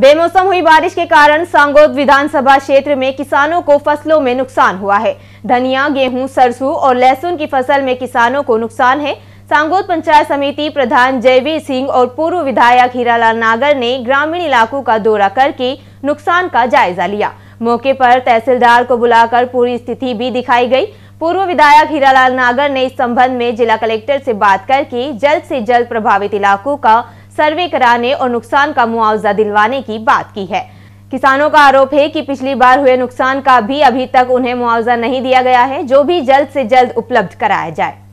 बेमौसम हुई बारिश के कारण सांगोद विधानसभा क्षेत्र में किसानों को फसलों में नुकसान हुआ है धनिया गेहूं सरसों और लहसुन की फसल में किसानों को नुकसान है सांगोद पंचायत समिति प्रधान जयवीर सिंह और पूर्व विधायक हीरालाल नागर ने ग्रामीण इलाकों का दौरा करके नुकसान का जायजा लिया मौके पर तहसीलदार को बुलाकर पूरी स्थिति भी दिखाई गई पूर्व विधायक हीरालाल नागर ने इस संबंध में जिला कलेक्टर से बात करके जल्द से जल्द प्रभावित इलाकों का सर्वे कराने और नुकसान का मुआवजा दिलवाने की बात की है किसानों का आरोप है कि पिछली बार हुए नुकसान का भी अभी तक उन्हें मुआवजा नहीं दिया गया है जो भी जल्द से जल्द उपलब्ध कराया जाए